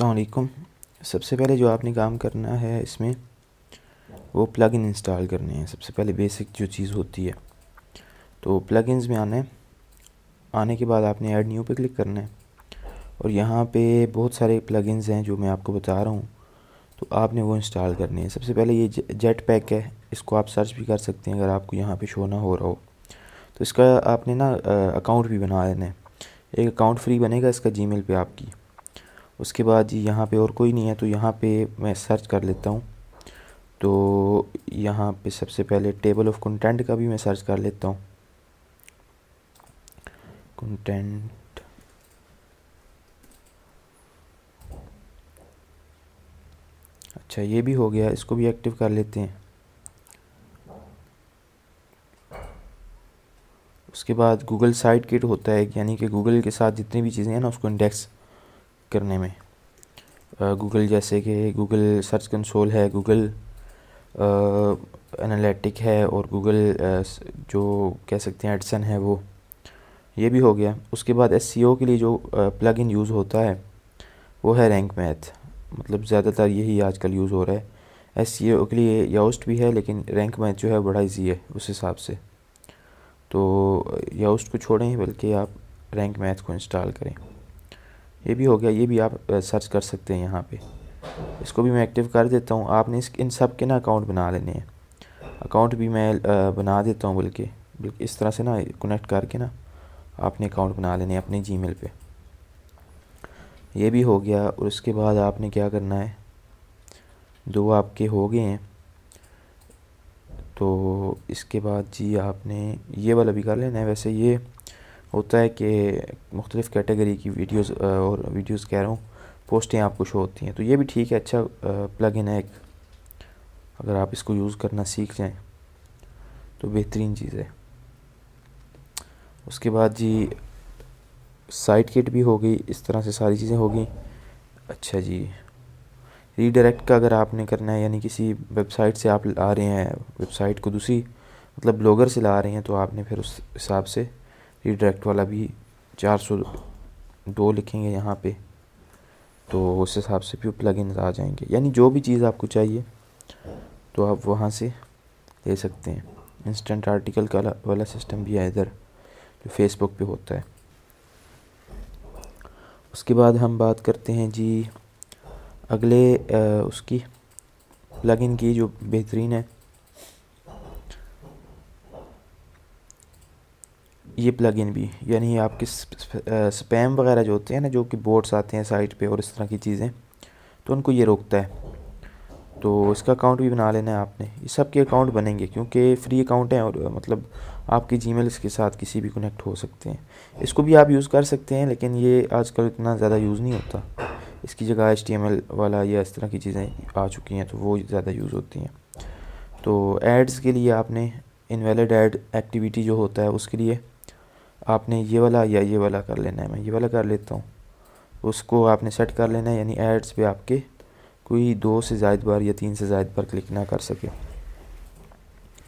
अलकुम सबसे पहले जो आपने काम करना है इसमें वो प्लग इन इंस्टॉल करने हैं सबसे पहले बेसिक जो चीज़ होती है तो प्लग इन्स में आना है आने के बाद आपने ऐड न्यू पे क्लिक करना है और यहाँ पे बहुत सारे प्लग इन्स हैं जो मैं आपको बता रहा हूँ तो आपने वो इंस्टॉल करने हैं सबसे पहले ये जेट पैक है इसको आप सर्च भी कर सकते हैं अगर आपको यहाँ पर शो ना हो रहा हो तो इसका आपने ना अकाउंट भी बना लेना है एक अकाउंट फ्री बनेगा इसका जी मेल आपकी उसके बाद जी यहाँ पे और कोई नहीं है तो यहाँ पे मैं सर्च कर लेता हूँ तो यहाँ पे सबसे पहले टेबल ऑफ कंटेंट का भी मैं सर्च कर लेता हूँ कंटेंट अच्छा ये भी हो गया इसको भी एक्टिव कर लेते हैं उसके बाद गूगल साइट किट होता है यानी कि गूगल के साथ जितनी भी चीज़ें हैं ना उसको इंडेक्स करने में गूगल जैसे कि गूगल सर्च कंसोल है गूगल एनालिटिक है और गूगल जो कह सकते हैं एडसन है वो ये भी हो गया उसके बाद एस e के लिए जो प्लग इन यूज़ होता है वो है रैंक मैथ मतलब ज़्यादातर यही आजकल यूज़ हो रहा है एस e के लिए याउस्ट भी है लेकिन रैंक मैथ जो है बड़ा ईजी है उस हिसाब से तो याउस्ट को छोड़ें बल्कि आप रैंक मैथ को इंस्टॉल करें ये भी हो गया ये भी आप सर्च कर सकते हैं यहाँ पे इसको भी मैं एक्टिव कर देता हूँ आपने इस इन सब के ना अकाउंट बना लेने हैं अकाउंट भी मैं बना देता हूँ बल्कि बल्कि इस तरह से ना कनेक्ट करके ना आपने अकाउंट बना लेने अपने अपने मेल पर ये भी हो गया और उसके बाद आपने क्या करना है दो आपके हो गए हैं तो इसके बाद जी आपने ये वाला भी कर लेना है वैसे ये होता है कि मुख्तलिफ़ कैटेगरी की वीडियोस और वीडियोस कह रहा हूँ पोस्टें आपको शो होती हैं तो ये भी ठीक है अच्छा प्लग इन है एक अगर आप इसको यूज़ करना सीख जाएँ तो बेहतरीन चीज़ है उसके बाद जी साइट किट भी होगी इस तरह से सारी चीज़ें होगी अच्छा जी रीडायरेक्ट का अगर आपने करना है यानी किसी वेबसाइट से आप ला रहे हैं वेबसाइट को दूसरी मतलब ब्लॉगर से ला रहे हैं तो आपने फिर उस हिसाब से रिडायरेक्ट वाला भी चार सौ दो लिखेंगे यहाँ पे तो उस हिसाब से भी प्लग इन आ जाएंगे यानी जो भी चीज़ आपको चाहिए तो आप वहाँ से ले सकते हैं इंस्टेंट आर्टिकल का वाला सिस्टम भी है इधर जो फेसबुक पे होता है उसके बाद हम बात करते हैं जी अगले आ, उसकी प्लगइन की जो बेहतरीन है ये प्लगइन भी यानी आपके स्पैम वगैरह जो होते हैं ना जो कि बोर्ड्स आते हैं साइट पे और इस तरह की चीज़ें तो उनको ये रोकता है तो इसका अकाउंट भी बना लेना है आपने ये सब के अकाउंट बनेंगे क्योंकि फ्री अकाउंट हैं और मतलब आपके जी इसके साथ किसी भी कनेक्ट हो सकते हैं इसको भी आप यूज़ कर सकते हैं लेकिन ये आजकल इतना ज़्यादा यूज़ नहीं होता इसकी जगह एच वाला या इस तरह की चीज़ें आ चुकी हैं तो वो ज़्यादा यूज़ होती हैं तो एड्स के लिए आपने इनवैलिड एड एक्टिविटी जो होता है उसके लिए आपने ये वाला या ये वाला कर लेना है मैं ये वाला कर लेता हूँ उसको आपने सेट कर लेना है यानी एड्स पे आपके कोई दो से जायद बार या तीन से जायद बार क्लिक ना कर सके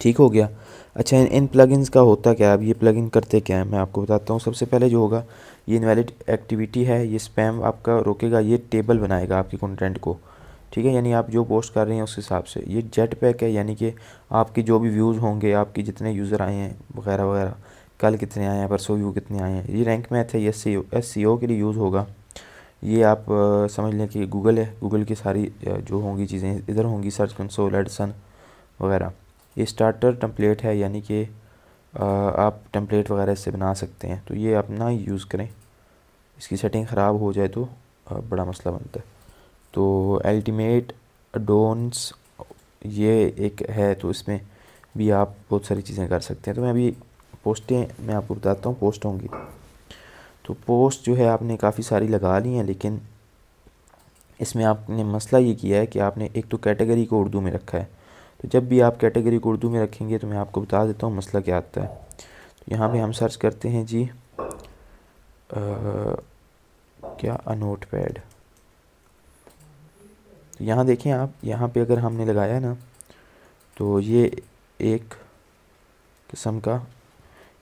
ठीक हो गया अच्छा इन इन प्लगइन्स का होता क्या है अब ये प्लगइन करते क्या है मैं आपको बताता हूँ सबसे पहले जो होगा ये इनवैलिड एक्टिविटी है ये स्पैम आपका रोकेगा ये टेबल बनाएगा आपके कंटेंट को ठीक है यानी आप जो पोस्ट कर रहे हैं उस हिसाब से ये जेट पैक है यानी कि आपके जो भी व्यूज़ होंगे आपके जितने यूज़र आए हैं वगैरह वगैरह कल कितने आए हैं परसों यू कितने आए हैं ये रैंक मैथ है ये एस सी के लिए यूज़ होगा ये आप समझ लें कि गूगल है गूगल की सारी जो होंगी चीज़ें इधर होंगी सर्च कंसोल एडसन वगैरह ये स्टार्टर टम्पलेट है यानी कि आप टम्पलेट वगैरह इससे बना सकते हैं तो ये आप ना यूज़ करें इसकी सेटिंग ख़राब हो जाए तो बड़ा मसला बनता है तो अल्टीमेट डोन्स ये एक है तो इसमें भी आप बहुत सारी चीज़ें कर सकते हैं तो मैं अभी पोस्टें मैं आपको बताता हूँ पोस्ट होंगी तो पोस्ट जो है आपने काफ़ी सारी लगा ली हैं लेकिन इसमें आपने मसला ये किया है कि आपने एक तो कैटेगरी को उर्दू में रखा है तो जब भी आप कैटेगरी को उर्दू में रखेंगे तो मैं आपको बता देता हूँ मसला क्या आता है तो यहाँ पर हम सर्च करते हैं जी आ, क्या नोट पैड तो यहाँ देखें आप यहाँ पे अगर हमने लगाया ना तो ये एक किस्म का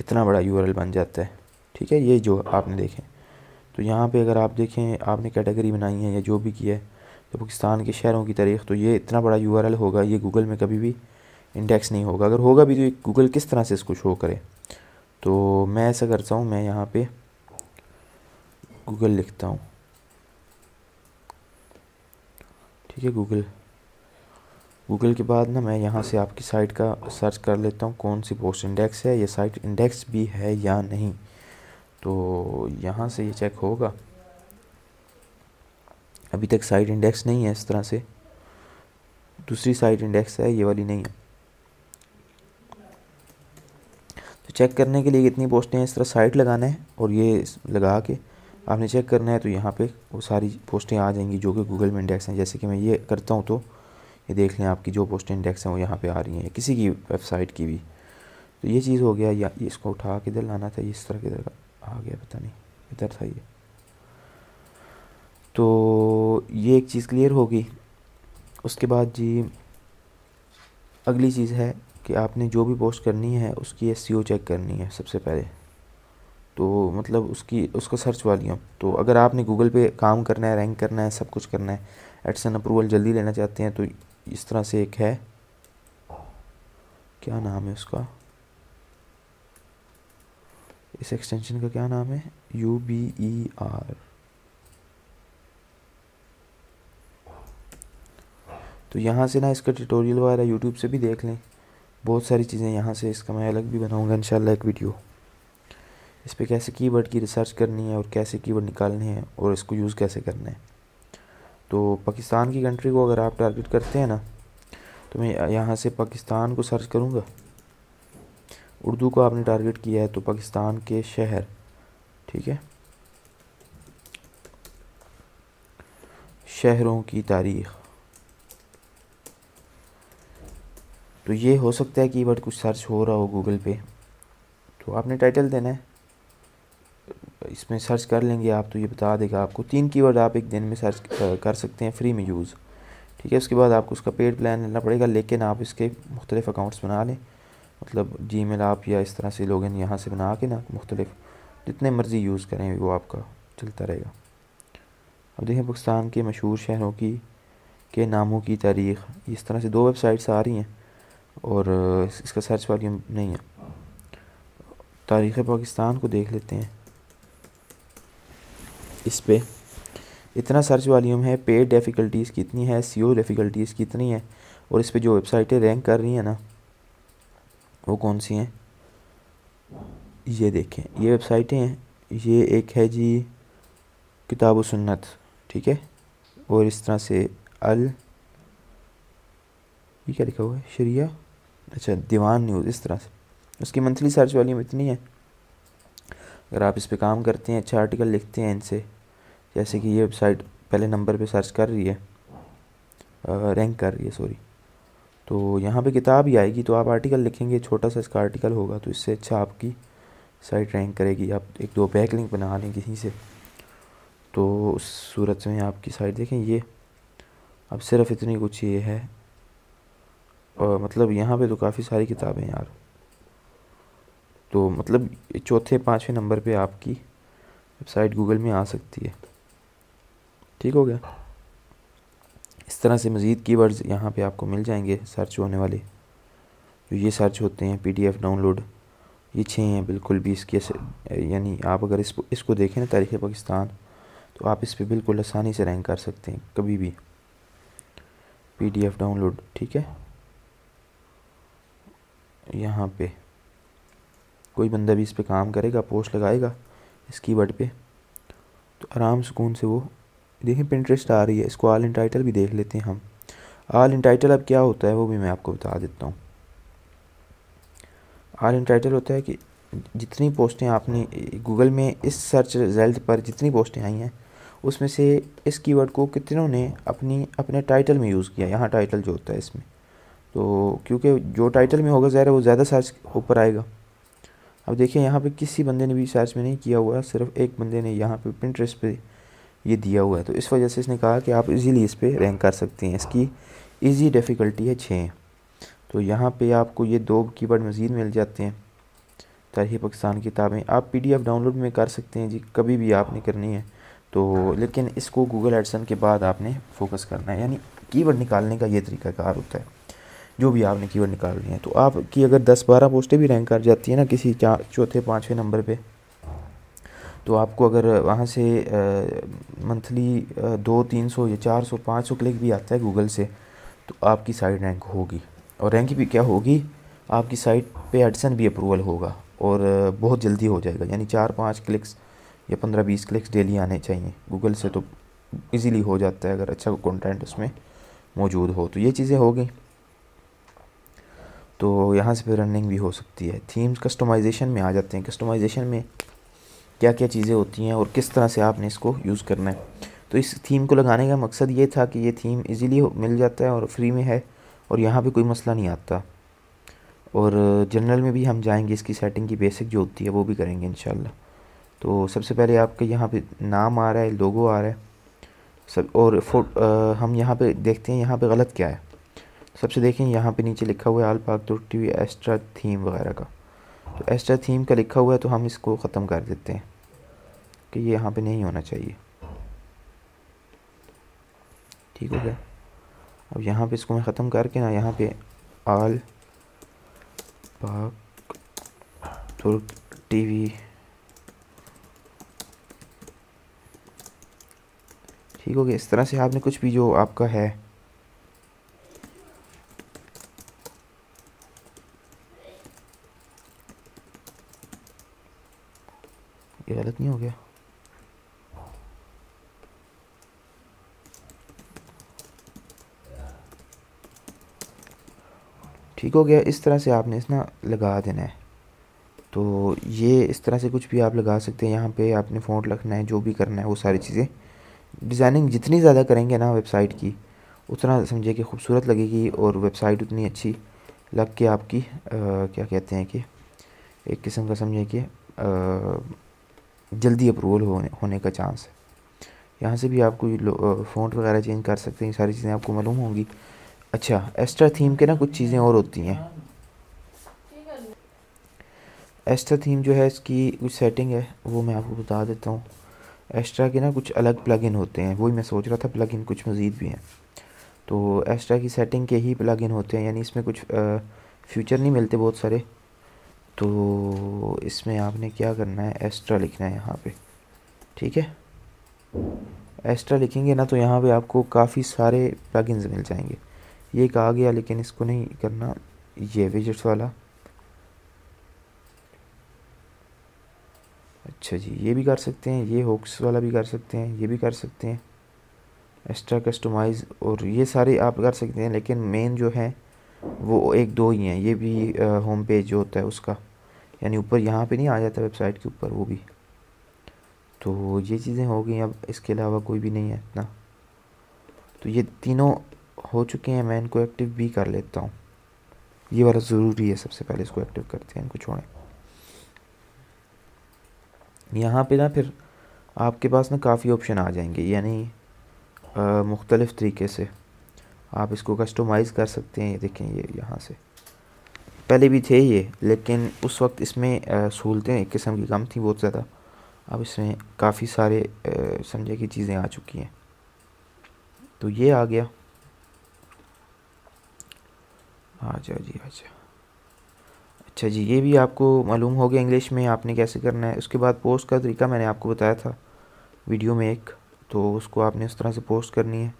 इतना बड़ा यू बन जाता है ठीक है ये जो आपने देखें तो यहाँ पे अगर आप देखें आपने कैटेगरी बनाई है या जो भी किया है तो पाकिस्तान के शहरों की तारीख तो ये इतना बड़ा यू होगा ये गूगल में कभी भी इंडेक्स नहीं होगा अगर होगा भी तो गूगल किस तरह से इसको शो करे तो मैं ऐसा करता हूँ मैं यहाँ पे गूगल लिखता हूँ ठीक है गूगल गूगल के बाद ना मैं यहाँ से आपकी साइट का सर्च कर लेता हूँ कौन सी पोस्ट इंडेक्स है ये साइट इंडेक्स भी है या नहीं तो यहाँ से ये चेक होगा अभी तक साइट इंडेक्स नहीं है इस तरह से दूसरी साइट इंडेक्स है ये वाली नहीं है तो चेक करने के लिए कितनी पोस्टें हैं इस तरह साइट लगाना है और ये लगा के आपने चेक करना है तो यहाँ पे वो सारी पोस्टें आ जाएंगी जो कि गूगल में इंडेक्स हैं जैसे कि मैं ये करता हूँ तो ये देख लें आपकी जो पोस्ट इंडेक्स हैं वो यहाँ पे आ रही हैं किसी की वेबसाइट की भी तो ये चीज़ हो गया या इसको उठा के इधर लाना था इस तरह किधर आ गया पता नहीं इधर था ये तो ये एक चीज़ क्लियर होगी उसके बाद जी अगली चीज़ है कि आपने जो भी पोस्ट करनी है उसकी एस चेक e करनी है सबसे पहले तो मतलब उसकी उसका सर्च वॉल्यूम तो अगर आपने गूगल पे काम करना है रैंक करना है सब कुछ करना है एडसन अप्रूवल जल्दी लेना चाहते हैं तो इस तरह से एक है क्या नाम है उसका इस एक्सटेंशन का क्या नाम है यू बी ई आर तो यहाँ से ना इसका ट्यूटोरियल वगैरह यूट्यूब से भी देख लें बहुत सारी चीज़ें यहाँ से इसका मैं अलग भी बनाऊँगा इंशाल्लाह एक वीडियो इस पर कैसे कीवर्ड की रिसर्च करनी है और कैसे कीवर्ड निकालने हैं और इसको यूज़ कैसे करना है तो पाकिस्तान की कंट्री को अगर आप टारगेट करते हैं ना तो मैं यहाँ से पाकिस्तान को सर्च करूँगा उर्दू को आपने टारगेट किया है तो पाकिस्तान के शहर ठीक है शहरों की तारीख तो ये हो सकता है कि बट कुछ सर्च हो रहा हो गूगल पे तो आपने टाइटल देना है इसमें सर्च कर लेंगे आप तो ये बता देगा आपको तीन कीवर्ड आप एक दिन में सर्च कर सकते हैं फ्री में यूज़ ठीक है उसके बाद आपको उसका पेड प्लान लेना पड़ेगा लेकिन आप इसके मुख्तलिफ अकाउंट्स बना लें मतलब जी मेल आप या इस तरह से लोग यहाँ से बना के ना मुख्तलिफ जितने मर्ज़ी यूज़ करें वो आपका चलता रहेगा अब देखें पाकिस्तान के मशहूर शहरों की के नामों की तारीख इस तरह से दो वेबसाइट्स आ रही हैं और इसका सर्च वॉल्यूम नहीं है तारीख़ पाकिस्तान को देख लेते हैं इस पर इतना सर्च वॉल्यूम है पेड डिफ़िकल्टीज़ कितनी है सी डिफ़िकल्टीज़ कितनी है और इस पर जो वेबसाइटें रैंक कर रही हैं ना वो कौन सी हैं ये देखें ये वेबसाइटें हैं ये एक है जी किताब सुन्नत ठीक है और इस तरह से अल ये क्या लिखा हुआ है शरिया अच्छा दीवान न्यूज़ इस तरह से उसकी मंथली सर्च वॉल्यूम इतनी है अगर आप इस पर काम करते हैं अच्छा आर्टिकल लिखते हैं इनसे जैसे कि ये वेबसाइट पहले नंबर पे सर्च कर रही है रैंक कर रही है सॉरी तो यहाँ पे किताब ही आएगी तो आप आर्टिकल लिखेंगे छोटा सा इसका आर्टिकल होगा तो इससे अच्छा आपकी साइट रैंक करेगी आप एक दो बैक लिंक बना लें किसी से तो उस सूरत में आपकी साइट देखें ये अब सिर्फ इतनी कुछ ये है और मतलब यहाँ पे तो काफ़ी सारी किताबें यार तो मतलब चौथे पाँचवें नंबर पे आपकी वेबसाइट गूगल में आ सकती है ठीक हो गया इस तरह से मज़ीद कीवर्ड्स यहाँ पे आपको मिल जाएंगे सर्च होने वाले जो ये सर्च होते हैं पीडीएफ डाउनलोड ये छः हैं बिल्कुल भी इसके यानी आप अगर इस इसको देखें ना तारीख़ पाकिस्तान तो आप इस पर बिल्कुल आसानी से रैंक कर सकते हैं कभी भी पीडीएफ डाउनलोड ठीक है यहाँ पे कोई बंदा भी इस पर काम करेगा पोस्ट लगाएगा इस कीवर्ड पे तो आराम सुकून से वो देखिए पिंट्रेस्ट आ रही है इसको आल इंटाइटल भी देख लेते हैं हम आल इंटाइटल अब क्या होता है वो भी मैं आपको बता देता हूँ आल इंटाइटल होता है कि जितनी पोस्टें आपने गूगल में इस सर्च रिजल्ट पर जितनी पोस्टें आई हैं उसमें से इस कीवर्ड को कितनों ने अपनी अपने टाइटल में यूज़ किया यहाँ टाइटल जो होता है इसमें तो क्योंकि जो टाइटल में होगा ज़्यादा वो ज़्यादा सर्च ऊपर आएगा अब देखिए यहाँ पे किसी बंदे ने भी सर्च में नहीं किया हुआ सिर्फ एक बंदे ने यहाँ पे पिंट्रेस्ट पे ये दिया हुआ है तो इस वजह से इसने कहा कि आप इजीली इस पर रैंक कर सकते हैं इसकी इजी डिफ़िकल्टी है छः तो यहाँ पे आपको ये दो की बर्ड मज़ीद मिल जाते हैं तारीख पाकिस्तान किताबें आप पीडीएफ डाउनलोड में कर सकते हैं जी कभी भी आपने करनी है तो लेकिन इसको गूगल एडसन के बाद आपने फोकस करना है यानी की निकालने का ये तरीकाकार होता है जो भी आपने की निकाल निकालनी है तो आपकी अगर दस बारह पोस्टें भी रैंक कर जाती है ना किसी चौथे पाँचवें नंबर पर तो आपको अगर वहाँ से मंथली दो तीन सौ या चार सौ पाँच सौ क्लिक भी आता है गूगल से तो आपकी साइट रैंक होगी और रैंक भी क्या होगी आपकी साइट पे एडसन भी अप्रूवल होगा और बहुत जल्दी हो जाएगा यानी चार पाँच क्लिक्स या पंद्रह बीस क्लिक्स डेली आने चाहिए गूगल से तो ईज़िली हो जाता है अगर अच्छा कंटेंट उसमें मौजूद हो तो ये चीज़ें हो गई तो यहाँ से फिर रनिंग भी हो सकती है थीम्स कस्टमाइजेशन में आ जाते हैं कस्टमाइजेशन में क्या क्या चीज़ें होती हैं और किस तरह से आपने इसको यूज़ करना है तो इस थीम को लगाने का मकसद ये था कि ये थीम इजीली मिल जाता है और फ्री में है और यहाँ पे कोई मसला नहीं आता और जनरल में भी हम जाएंगे इसकी सेटिंग की बेसिक जो होती है वो भी करेंगे इन तो सबसे पहले आपके यहाँ पे नाम आ रहा है लोगो आ रहा है सब और फोट हम यहाँ पे देखते हैं यहाँ पे गलत क्या है सबसे देखें यहाँ पे नीचे लिखा हुआ है आल पाक तुर्टी एस्ट्रा थीम वगैरह का तो एक्स्ट्रा थीम का लिखा हुआ है तो हम इसको ख़त्म कर देते हैं कि ये यहाँ पे नहीं होना चाहिए ठीक हो गया अब यहाँ पे इसको मैं ख़त्म करके ना यहाँ पे आल पाक तुर्क टीवी ठीक हो गया इस तरह से आपने कुछ भी जो आपका है ये गलत नहीं हो गया ठीक हो गया इस तरह से आपने इस ना लगा देना है तो ये इस तरह से कुछ भी आप लगा सकते हैं यहाँ पे आपने फ़ॉन्ट रखना है जो भी करना है वो सारी चीज़ें डिज़ाइनिंग जितनी ज़्यादा करेंगे ना वेबसाइट की उतना समझिए कि खूबसूरत लगेगी और वेबसाइट उतनी अच्छी लग के आपकी आ, क्या कहते हैं कि एक किस्म का समझे कि जल्दी अप्रूवल होने होने का चांस है यहाँ से भी आपको फ़ॉन्ट वगैरह चेंज कर सकते हैं सारी चीज़ें आपको मालूम होंगी अच्छा एक्स्ट्रा थीम के ना कुछ चीज़ें और होती हैं एक्स्ट्रा थीम जो है इसकी कुछ सेटिंग है वो मैं आपको बता देता हूँ एक्स्ट्रा के ना कुछ अलग प्लगइन होते हैं वही मैं सोच रहा था प्लगइन कुछ मज़ीद भी हैं तो एक्स्ट्रा की सेटिंग के ही प्लगइन होते हैं यानी इसमें कुछ फ्यूचर नहीं मिलते बहुत सारे तो इसमें आपने क्या करना है एक्स्ट्रा लिखना है यहाँ पे ठीक है एक्स्ट्रा लिखेंगे ना तो यहाँ पे आपको काफ़ी सारे प्लगइन्स मिल जाएंगे ये कहा गया लेकिन इसको नहीं करना ये विजिट्स वाला अच्छा जी ये भी कर सकते हैं ये होक्स वाला भी कर सकते हैं ये भी कर सकते हैं एक्स्ट्रा कस्टमाइज़ और ये सारे आप कर सकते हैं लेकिन मेन जो है वो एक दो ही हैं ये भी होम पेज जो होता है उसका यानी ऊपर यहाँ पे नहीं आ जाता वेबसाइट के ऊपर वो भी तो ये चीज़ें हो गई अब इसके अलावा कोई भी नहीं है इतना तो ये तीनों हो चुके हैं मैं इनको एक्टिव भी कर लेता हूँ ये वाला ज़रूरी है सबसे पहले इसको एक्टिव करते हैं इनको छोड़ें यहाँ पे ना फिर आपके पास ना काफ़ी ऑप्शन आ जाएंगे यानी मुख्तलिफ़ तरीके से आप इसको कस्टमाइज़ कर सकते हैं देखें ये यहाँ से पहले भी थे ये लेकिन उस वक्त इसमें सहूलतें एक किस्म की कम थी बहुत ज़्यादा अब इसमें काफ़ी सारे समझे कि चीज़ें आ चुकी हैं तो ये आ गया अच्छा जी अच्छा अच्छा जी ये भी आपको मालूम हो गया इंग्लिश में आपने कैसे करना है उसके बाद पोस्ट का तरीका मैंने आपको बताया था वीडियो में एक तो उसको आपने उस तरह से पोस्ट करनी है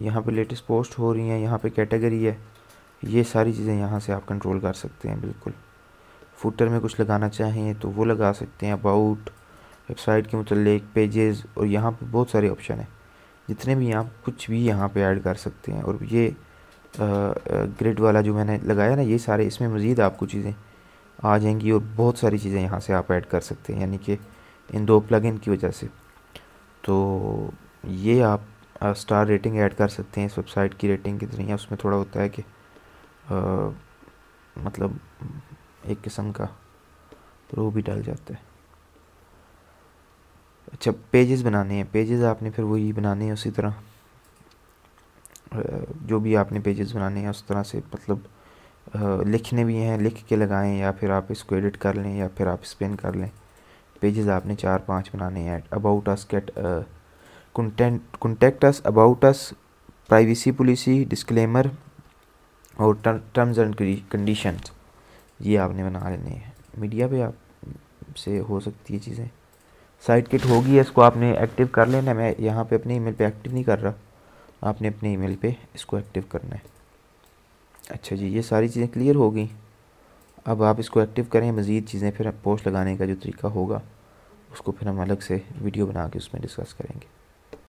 यहाँ पे लेटेस्ट पोस्ट हो रही हैं यहाँ पे कैटेगरी है ये सारी चीज़ें यहाँ से आप कंट्रोल कर सकते हैं बिल्कुल फुटर में कुछ लगाना चाहें तो वो लगा सकते हैं अबाउट वेबसाइट के मतलब पेजेस और यहाँ पे बहुत सारे ऑप्शन हैं जितने भी यहाँ कुछ भी यहाँ पे ऐड कर सकते हैं और ये ग्रिड वाला जो मैंने लगाया ना ये सारे इसमें मज़ीद आपको चीज़ें आ जाएंगी और बहुत सारी चीज़ें यहाँ से आप ऐड कर सकते हैं यानी कि इन दो प्लग की वजह से तो ये आप स्टार रेटिंग ऐड कर सकते हैं इस वेबसाइट की रेटिंग कितनी है उसमें थोड़ा होता है कि आ, मतलब एक किस्म का तो वो भी डाल जाता है अच्छा पेजेस बनाने हैं पेजेस आपने फिर वही बनाने हैं उसी तरह जो भी आपने पेजेस बनाने हैं उस तरह से मतलब लिखने भी हैं लिख के लगाएं या फिर आप इसको एडिट कर लें या फिर आप स्पेन कर लें पेजेस आपने चार पांच बनाने हैं about us get content contact us about us privacy policy disclaimer और टर्म्स एंड कंडीशंस ये आपने बना लेने हैं मीडिया पे आप से हो सकती है चीज़ें साइट किट होगी इसको आपने एक्टिव कर लेना मैं यहाँ पे अपने ईमेल पे एक्टिव नहीं कर रहा आपने अपने ईमेल पे इसको एक्टिव करना है अच्छा जी ये सारी चीज़ें क्लियर हो गई अब आप इसको एक्टिव करें मज़ीद चीज़ें फिर पोस्ट लगाने का जो तरीका होगा उसको फिर हम अलग से वीडियो बना के उसमें डिस्कस करेंगे